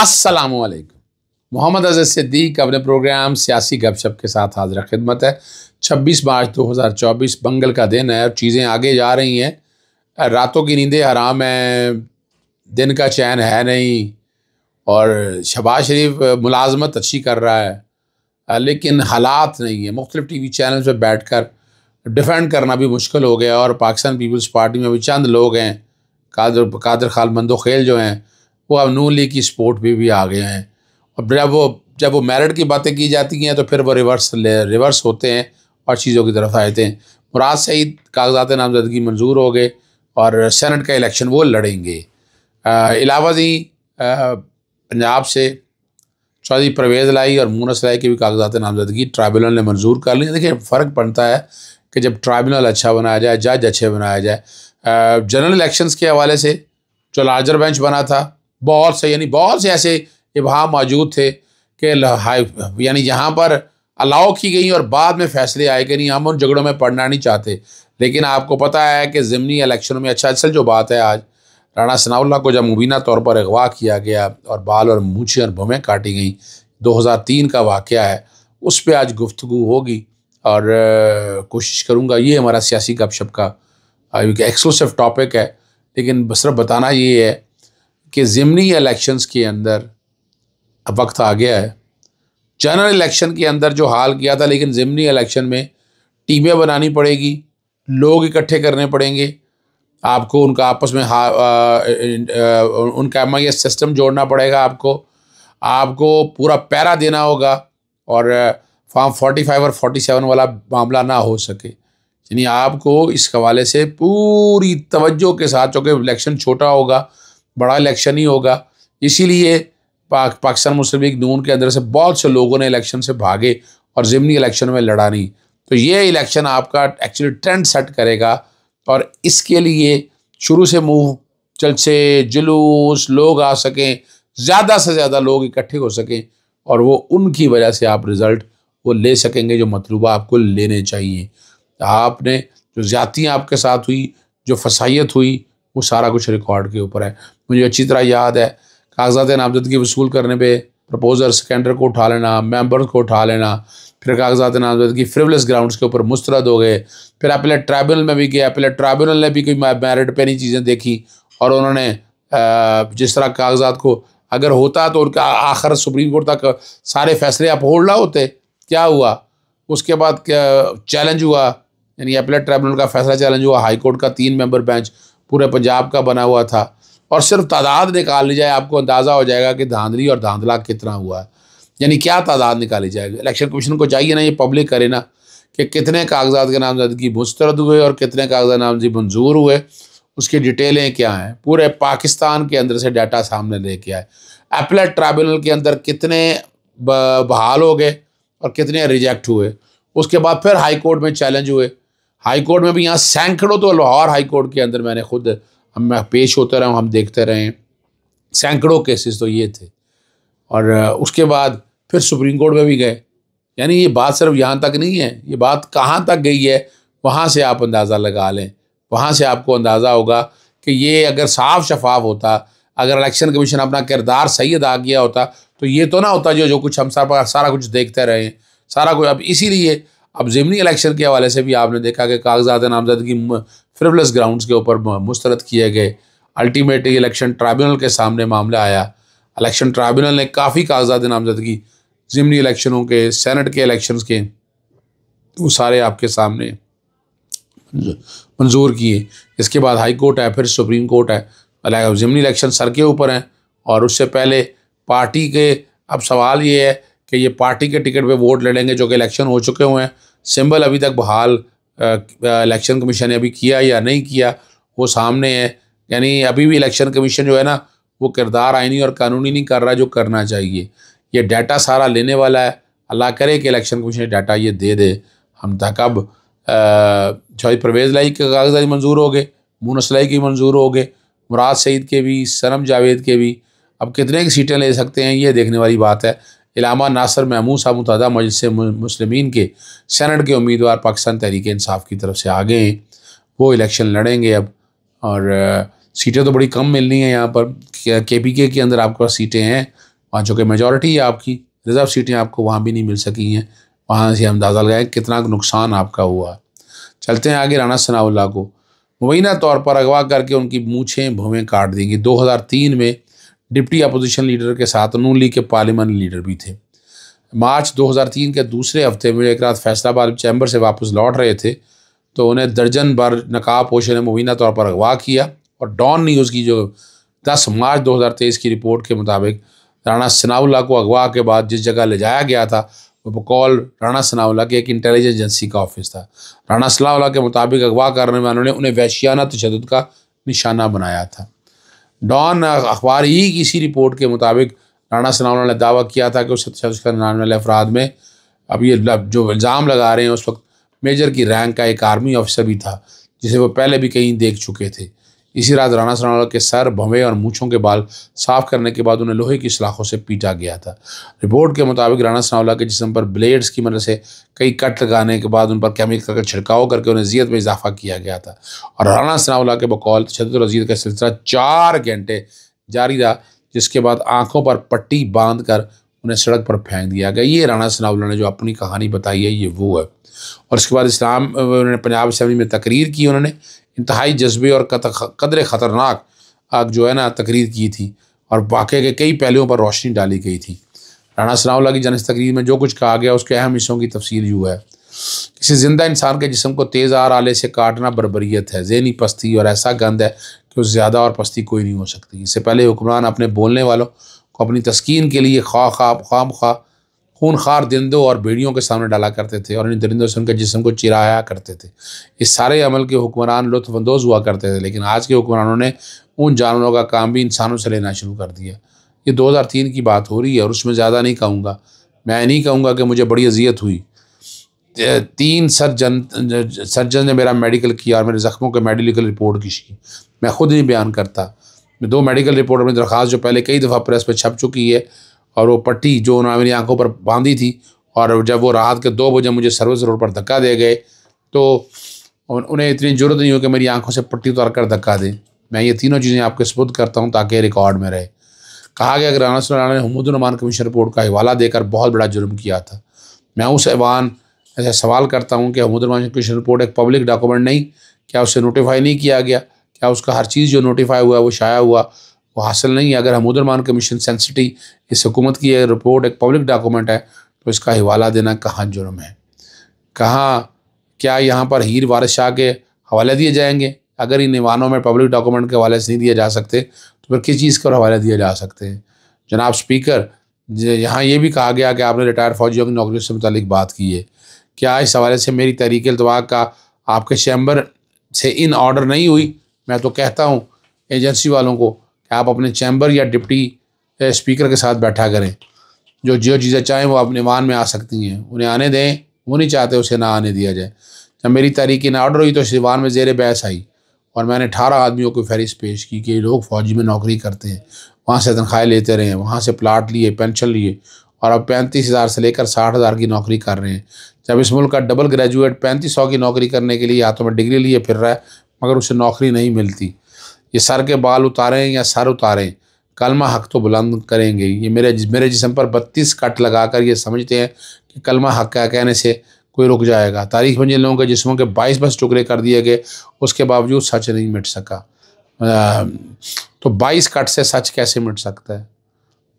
अस्सलाम वालेकुम मोहम्मद अजहर सिद्दीक अपने प्रोग्राम सियासी गपशप के साथ हाजिर खिदमत है 26 मार्च 2024 बंगल का दिन है और चीज़ें आगे जा रही हैं रातों की नींदें हराम हैं दिन का चैन है नहीं और शबाज शरीफ मुलाजमत अच्छी कर रहा है लेकिन हालात नहीं है मुख्तलिफ टी वी चैनल पर बैठ कर डिफेंड करना भी मुश्किल हो गया और पाकिस्तान पीपल्स पार्टी में भी चंद लोग हैं कादर कादर खाल मंदोखेल जो हैं वो अब नू लीग की स्पोर्ट भी भी आ गए हैं अब जब वो जब वो मेरिट की बातें की जाती हैं तो फिर वो रिवर्स रिवर्स होते हैं और चीज़ों की तरफ आते हैं मुराद सईद कागजात नामजदगी मंजूर हो गए और सेनेट का इलेक्शन वो लड़ेंगे इलावा जी पंजाब से चौधरी परवेज़ लाई और मूनस लाई की भी कागजात नामजदगी ट्राइब्यूनल ने मंजूर कर ली देखिए फ़र्क पड़ता है कि जब ट्राइब्यूनल अच्छा बनाया जाए जज अच्छे बनाया जाए जनरल इलेक्शंस के हवाले से जो लार्जर बेंच बना था बहुत से यानी बहुत से ऐसे इबा मौजूद थे कि यानी जहाँ पर अलाउ की गई और बाद में फैसले आए कि नहीं हम उन झगड़ों में पढ़ना नहीं चाहते लेकिन आपको पता है कि ज़मनी इलेक्शन में अच्छा असल जो बात है आज राणा सनाउल्ला को जब मुबीना तौर पर अगवा किया गया और बाल और मूछे और भुमें काटी गई 2003 का वाक़ है उस पर आज गुफ्तु होगी और कोशिश करूँगा ये हमारा सियासी गपशप का एक्सक्लूसिव टॉपिक है लेकिन सिर्फ बताना ये है कि ज़मनी इलेक्शंस के अंदर अब वक्त आ गया है जनरल इलेक्शन के अंदर जो हाल किया था लेकिन ज़िमनी इलेक्शन में टीमें बनानी पड़ेगी लोग इकट्ठे करने पड़ेंगे आपको उनका आपस में हा उनका एम सिस्टम जोड़ना पड़ेगा आपको आपको पूरा पैरा देना होगा और फॉर्म फोर्टी फाइव और सेवन वाला मामला ना हो सके यानी आपको इस हवाले से पूरी तवज्जो के साथ चूँकि इलेक्शन छोटा होगा बड़ा इलेक्शन ही होगा इसीलिए पाक पाकिस्तान मुस्लिम लीग नून के अंदर से बहुत से लोगों ने इलेक्शन से भागे और ज़िमनी इलेक्शन में लड़ा नहीं तो ये इलेक्शन आपका एक्चुअली ट्रेंड सेट करेगा और इसके लिए शुरू से मूव से जुलूस लोग आ सकें ज़्यादा से ज़्यादा लोग इकट्ठे हो सकें और वो उनकी वजह से आप रिज़ल्ट वो ले सकेंगे जो मतलूबा आपको लेने चाहिए आपने जो ज़्यादियाँ आपके साथ हुई जो फसाइत हुई वो सारा कुछ रिकॉर्ड के ऊपर है मुझे अच्छी तरह याद है कागजात नामजदगी वसूल करने पर प्रपोज़र सेकेंडर को उठा लेना मेंबर्स को उठा लेना फिर कागजात नामजदगी फ्रिवलेस ग्राउंड्स के ऊपर मुस्तरद हो गए फिर अपले ट्राइब्यूनल में भी गया अपीलेट ट्राइब्यूनल ने भी कोई मैरिट पर नहीं चीज़ें देखी और उन्होंने जिस तरह कागजात को अगर होता तो उनका आखिर सुप्रीम कोर्ट तक सारे फैसले आप होल्ड ना होते क्या हुआ उसके बाद क्या चैलेंज हुआ यानी अपले ट्राइब्यूनल का फैसला चैलेंज हुआ हाई कोर्ट का तीन मेंबर बेंच पूरे पंजाब का बना हुआ था और सिर्फ तादाद निकाल ली जाए आपको अंदाज़ा हो जाएगा कि धांधली और धांधला कितना हुआ है यानी क्या तादाद निकाली जाएगी इलेक्शन कमीशन को चाहिए ना ये पब्लिक करे ना कि कितने कागजात के नामजदगी मुस्तरद हुए और कितने कागजात नामजदगी मंजूर हुए उसकी डिटेलें क्या हैं पूरे पाकिस्तान के अंदर से डाटा सामने लेके आए एप्लेट ट्राइब्यूनल के अंदर कितने बहाल हो गए और कितने रिजेक्ट हुए उसके बाद फिर हाई कोर्ट में चैलेंज हुए हाई कोर्ट में भी यहाँ सैकड़ों तो लाहौर हाई कोर्ट के अंदर मैंने खुद हम पेश होता रहा हम देखते रहें सैकड़ों केसेस तो ये थे और उसके बाद फिर सुप्रीम कोर्ट में भी गए यानी ये बात सिर्फ यहाँ तक नहीं है ये बात कहाँ तक गई है वहाँ से आप अंदाज़ा लगा लें वहाँ से आपको अंदाज़ा होगा कि ये अगर साफ शफाफ होता अगर इलेक्शन कमीशन अपना किरदार सही अदा किया होता तो ये तो ना होता जो जो कुछ हम सारा सारा कुछ देखते रहे सारा कुछ अब इसीलिए अब ज़मनी इलेक्शन के हवाले से भी आपने देखा कि कागजात नामजदगी फ्रिवलेस ग्राउंड्स के ऊपर मुस्तरद किए गए अल्टीमेटली इलेक्शन ट्राइब्यूनल के सामने मामला आया इलेक्शन ट्राइब्यूनल ने काफ़ी कागजात नामजदगी ज़िमनी इलेक्शनों के सेनेट के इलेक्शन के वो सारे आपके सामने मंजूर किए इसके बाद हाई कोर्ट है फिर सुप्रीम कोर्ट है जिमनी इलेक्शन सर के ऊपर हैं और उससे पहले पार्टी के अब सवाल ये है कि ये पार्टी के टिकट पे वोट लड़ेंगे जो कि इलेक्शन हो चुके हुए हैं सिंबल अभी तक बहाल इलेक्शन कमीशन ने अभी किया या नहीं किया वो सामने है यानी अभी भी इलेक्शन कमीशन जो है ना वो किरदार आइनी और कानूनी नहीं कर रहा जो करना चाहिए ये डाटा सारा लेने वाला है अल्लाह करे कि इलेक्शन कमीशन डाटा ये दे दे हम तक अब शहीद परवेज़ लाई के कागजात मंजूर हो गए मूनस लाई के मंजूर हो गए मुराद सईद के भी सनम जावेद के भी अब कितने की सीटें ले सकते हैं ये देखने वाली बात है इलामा नासर महमूद साहब मुतदा मजलिस मुस्लिम के सैनट के उम्मीदवार पाकिस्तान तहरीक इंसाफ की तरफ से आ गए हैं वो इलेक्शन लड़ेंगे अब और सीटें तो बड़ी कम मिलनी है हैं यहाँ पर के पी के के अंदर आपके पास सीटें हैं वहाँ चूँकि मेजॉरिटी है आपकी रिजर्व सीटें आपको वहाँ भी नहीं मिल सकी हैं वहाँ से अंदाज़ा लगाएँ कितना नुकसान आपका हुआ चलते हैं आगे राना सनाउल्ला को मुबैना तौर पर अगवा करके उनकी मूछें भुवें काट देंगी 2003 में डिप्टी अपोजिशन लीडर के साथ नून लीग के पार्लियामेंट लीडर भी थे मार्च 2003 के दूसरे हफ्ते में एक रात फैसलाबाद चैम्बर से वापस लौट रहे थे तो उन्हें दर्जन भर नकाब पोशे ने मुबीना तौर पर अगवा किया और डॉन न्यूज़ की जो 10 मार्च 2023 की रिपोर्ट के मुताबिक राणा सनाउल्ला को अगवा के बाद जिस जगह ले जाया गया था वो बकौल राणा सनाउल्ला के एक इंटेलिजेंस एजेंसी का ऑफिस था राणा सनाउल्ला के मुताबिक अगवा करने वालों ने उन्हें वैशियाना तशद का निशाना बनाया था डॉन अखबार ही की इसी रिपोर्ट के मुताबिक राना सना ने दावा किया था कि उस छत्तीस का अफराद में अब ये जो इल्ज़ाम लगा रहे हैं उस वक्त मेजर की रैंक का एक आर्मी ऑफिसर भी था जिसे वो पहले भी कहीं देख चुके थे इसी रात राणा सराणा के सर भवे और मूछों के बाल साफ करने के बाद उन्हें लोहे की सलाखों से पीटा गया था रिपोर्ट के मुताबिक राणा सरावला के जिसम पर ब्लेड्स की मदद से कई कट लगाने के बाद उन पर केमिकल का छिड़काव करके उन्हें जीत में इजाफा किया गया था और राणा सरावला के बकौल तशद और का सिलसिला चार घंटे जारी रहा जिसके बाद आंखों पर पट्टी बांध कर उन्हें सड़क पर फेंक दिया गया ये राणा सनावला ने जो अपनी कहानी बताई है ये वो है और इसके बाद इस्लाम उन्होंने पंजाब असम्बली में तकरीर की उन्होंने इंतहाई जज्बे और कदर ख़तरनाक जो है ना तकरीर की थी और वाक़े के कई पहलुओं पर रोशनी डाली गई थी राना सनाउल्ला की जनस तकरीर में जो कुछ कहा गया उसके अहम हिस्सों की तफसील यूँ है किसी ज़िंदा इंसान के जिसम को तेज़ आर आले से काटना बरबरीत है जहनी पस्ती और ऐसा गंद है कि उस ज़्यादा और पस्ती कोई नहीं हो सकती इससे पहले हुक्मरान अपने बोलने वालों को अपनी तस्कीन के लिए खा खा खाम खा खूनखार दरिंदों और भेड़ियों के सामने डाला करते थे और इन दरिंदों से उनके जिसम को चिराया करते थे इस सारे अमल के हुक्मरान लुफानंदोज़ हुआ करते थे लेकिन आज के हुक्मरानों ने उन जानवरों का काम भी इंसानों से लेना शुरू कर दिया ये 2003 की बात हो रही है और उसमें ज़्यादा नहीं कहूँगा मैं नहीं कहूँगा कि मुझे बड़ी अजियत हुई तीन सर्जन सर्जन ने मेरा मेडिकल किया और मेरे ज़ख्मों के मेडिकल रिपोर्ट की मैं ख़ुद नहीं बयान करता मैं दो मेडिकल रिपोर्ट अपनी दरख्वास्त जो पहले कई दफ़ा प्रेस पर छप चुकी है और वो पट्टी जो उन्होंने मेरी आंखों पर बांधी थी और जब वो रात के दो बजे मुझे सर्विस रोड पर धक्का दे गए तो उन्हें इतनी ज़रूरत नहीं हो कि मेरी आंखों से पट्टी उतार कर धक्का दें मैं ये तीनों चीज़ें आपके सबूत करता हूँ ताकि रिकॉर्ड में रहे कहा गया कि राना सलाना ने हमदुलरमान कमीशन रिपोर्ट का हवाला देकर बहुत बड़ा जुर्म किया था मैं उस ऐवान ऐसे सवाल करता हूँ कि हमदुलरमान कमीशन रिपोर्ट एक पब्लिक डॉक्यूमेंट नहीं क्या उसे नोटिफाई नहीं किया गया क्या उसका हर चीज़ जो नोटिफाई हुआ वो शाया हुआ वो हासिल नहीं है अगर हम उदरमान कमीशन सेंसिटी इस हुकूमत की एक रिपोर्ट एक पब्लिक डॉक्यूमेंट है तो इसका हवाला देना कहाँ जुर्म है कहाँ क्या यहाँ पर हीर वारिस शाह के हवाले दिए जाएंगे अगर इन ईवानों में पब्लिक डॉक्यूमेंट के हवाले से नहीं दिए जा सकते तो फिर किस चीज़ का हवाले दिए जा सकते हैं जनाब स्पीकर यहाँ ये भी कहा गया कि आपने रिटायर्ड फौजियों की नौकरियों से मुतलिक बात की है क्या इस हवाले से मेरी तहरीक अल्तवा का आपके चैम्बर से इन ऑर्डर नहीं हुई मैं तो कहता हूँ एजेंसी वालों को आप अपने चैम्बर या डिप्टी स्पीकर के साथ बैठा करें जो जो चीज़ें चाहें वो अपने मान में आ सकती हैं उन्हें आने दें वो नहीं चाहते उसे ना आने दिया जाए जब मेरी तारीख ना ऑर्डर हुई तो सिवान में जेर बहस आई और मैंने अठारह आदमियों को फहरिस्त पेश की कि लोग फौजी में नौकरी करते हैं वहाँ से तनख्वाहें लेते रहे वहाँ से प्लाट लिए पेंशन लिए और अब पैंतीस हज़ार से लेकर साठ हज़ार की नौकरी कर रहे हैं जब इस मुल्क का डबल ग्रेजुएट पैंतीस सौ की नौकरी करने के लिए हाथों में डिग्री लिए फिर रहा है मगर उसे नौकरी नहीं मिलती ये सर के बाल उतारें या सर उतारें कलमा हक तो बुलंद करेंगे ये मेरे मेरे जिसम पर बत्तीस कट लगा कर ये समझते हैं कि कलमा हक का कहने से कोई रुक जाएगा तारीख में जिन लोगों के जिसमों के बाईस बस टुकड़े कर दिए गए उसके बावजूद सच नहीं मिट सका आ, तो बाईस कट से सच कैसे मिट सकता है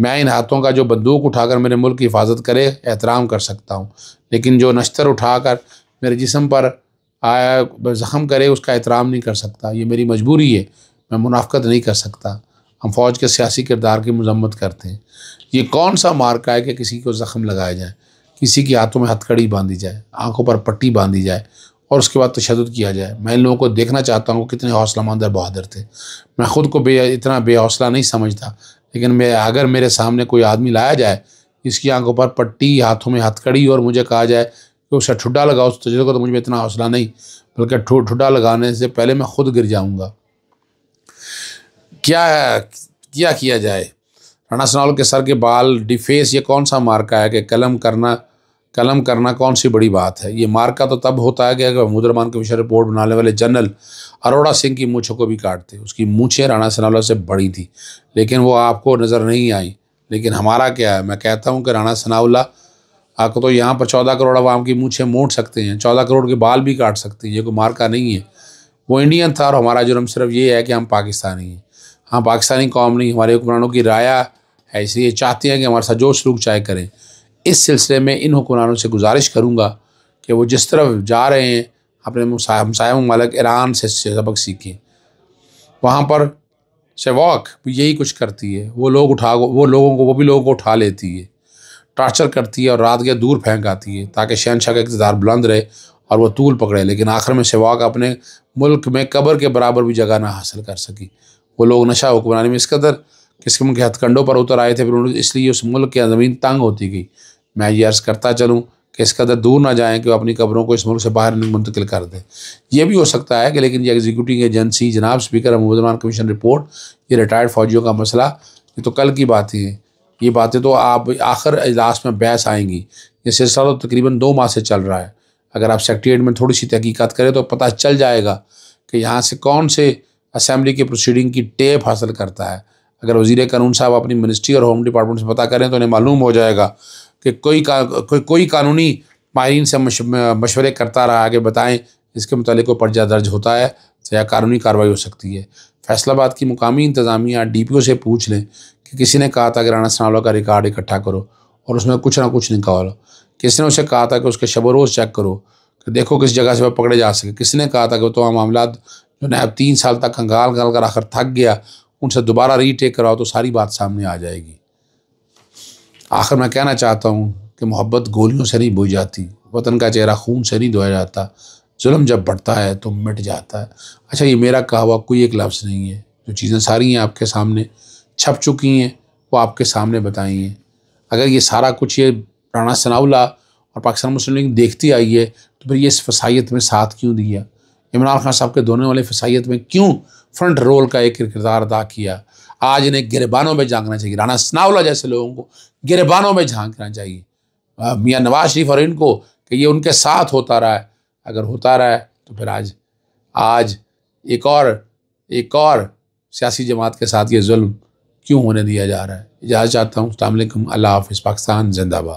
मैं इन हाथों का जो बंदूक उठाकर मेरे मुल्क की हिफाजत करे एहतराम कर सकता हूँ लेकिन जो नश्तर उठाकर मेरे जिसम पर आया ज़ख़म करे उसका एहतराम नहीं कर सकता ये मेरी मजबूरी है मैं मुनाफ़त नहीं कर सकता हम फौज के सियासी किरदार की मजम्मत करते हैं ये कौन सा मार्का है कि किसी को ज़ख्म लगाया जाए किसी के हाथों में हथकड़ी बांधी जाए आंखों पर पट्टी बांधी जाए और उसके बाद तशद किया जाए मैं इन लोगों को देखना चाहता हूँ कितने हौसला मंद और बहादुर थे मैं ख़ुद को बे इतना बेहौसला नहीं समझता लेकिन मैं अगर मेरे सामने कोई आदमी लाया जाए इसकी आंखों पर पट्टी हाथों में हथकड़ी और मुझे कहा जाए कि उसे ठुड्डा लगाओ उस तजुर्बे को तो मुझे इतना हौसला नहीं बल्कि ठुड्डा लगाने से पहले मैं खुद गिर जाऊँगा क्या क्या किया जाए राणा सनावल के सर के बाल डिफेस ये कौन सा मार्का है कि कलम करना कलम करना कौन सी बड़ी बात है ये मार्का तो तब होता है कि अगर महमूद के विषय रिपोर्ट बनाने वाले जनरल अरोड़ा सिंह की मूछों को भी काटते उसकी मूछें राणा सनावला से बड़ी थी लेकिन वो आपको नज़र नहीं आई लेकिन हमारा क्या है मैं कहता हूँ कि राणा सनाउल्ला आपको तो यहाँ पर चौदह करोड़ अवाम की मूछें मोट सकते हैं चौदह करोड़ के बाल भी काट सकते हैं ये कोई मार्का नहीं है वो इंडियन था और हमारा जुर्म सिर्फ ये है कि हम पाकिस्तानी हैं हाँ पाकिस्तानी कौम नहीं हमारे हुक्मरानों की राया है इसलिए चाहते हैं कि हमारे साथ जो सलूक चाहे करें इस सिलसिले में इन हुक्मरानों से गुजारिश करूँगा कि वो जिस तरफ जा रहे हैं अपने हमसाय ममालक ईरान से सबक सीखें वहाँ पर सेवाक भी यही कुछ करती है वो लोग उठा वो लोगों को वो भी लोगों को उठा लेती है टार्चर करती है और रात के दूर फेंक आती है ताकि शहनशाह का इकतदार बुलंद रहे और वह तूल पकड़े लेकिन आखिर में सेवाक अपने मुल्क में कबर के बराबर भी जगह ना हासिल कर सकी वो लोग नशा हुक्मरानी में इस कदर किस्म के हथकंडों पर उतर आए थे फिर उन्होंने इसलिए उस मुल्क की ज़मीन तंग होती गई मैं ये अर्ज़ करता चलूँ कि इस कदर दूर ना जाएँ कि वो अपनी कब्रों को इस मुल्क से बाहर मुंतकिल कर दें यह भी हो सकता है कि लेकिन ये एग्जीक्यूटिव एजेंसी जनाब स्पीकर अमूदमान कमीशन रिपोर्ट ये रिटायर्ड फ़ौजियों का मसला ये तो कल की बात ही है ये बातें तो आप आखिर अजलास में बहस आएंगी ये सिलसिला तो तकरीबन दो माह से चल रहा है अगर आप सेक्ट्रेट में थोड़ी सी तहकीकत करें तो पता चल जाएगा कि यहाँ से कौन से असम्बली की प्रोसीडिंग की टेप हासिल करता है अगर वजीर कानून साहब अपनी मिनिस्ट्री और होम डिपार्टमेंट से पता करें तो उन्हें मालूम हो जाएगा कि कोई का, कोई कोई कानूनी माहरीन से मशवरे करता रहा आगे बताएं इसके मतलब को पर्जा दर्ज होता है तो या कानूनी कार्रवाई हो सकती है फैसलाबाद की मुकामी इंतज़ामिया डी पी ओ से पूछ लें कि किसी ने कहा था कि राना सनावला का रिकॉर्ड इकट्ठा करो और उसमें कुछ ना कुछ निकालो किसने उसे कहा था कि उसके शब रोज़ चेक करो कि देखो किस जगह से वह पकड़े जा सके किसने कहा था कि वो तो मामला जो नायब अब तीन साल तक कंगाल गाल कर आखिर थक गया उनसे दोबारा रीटेक कराओ तो सारी बात सामने आ जाएगी आखिर मैं कहना चाहता हूँ कि मोहब्बत गोलियों से नहीं बोई जाती वतन का चेहरा खून से नहीं धोया जाता जुल्म जब बढ़ता है तो मिट जाता है अच्छा ये मेरा कहा कोई एक लफ्ज़ नहीं है जो चीज़ें सारी हैं आपके सामने छप चुकी हैं वो आपके सामने बताई हैं अगर ये सारा कुछ ये राणा सनाउला और पाकिस्तान मुस्लिम लीग देखती आई है तो फिर ये इस फसाइत में साथ क्यों दिया इमरान खान साहब के दोनों वाले फसाइत में क्यों फ्रंट रोल का एक किरदार अदा किया आज इन्हें गिरबानों में झांकना चाहिए राना स्नावला जैसे लोगों को गिरबानों में झांकना चाहिए मियाँ नवाज शरीफ और इनको कि ये उनके साथ होता रहा है अगर होता रहा है तो फिर आज आज एक और एक और सियासी जमात के साथ ये जुल्म क्यों होने दिया जा रहा है इजाज़ चाहता हूँ अल्लाह हाफिज़ पाकिस्तान जिंदाबाद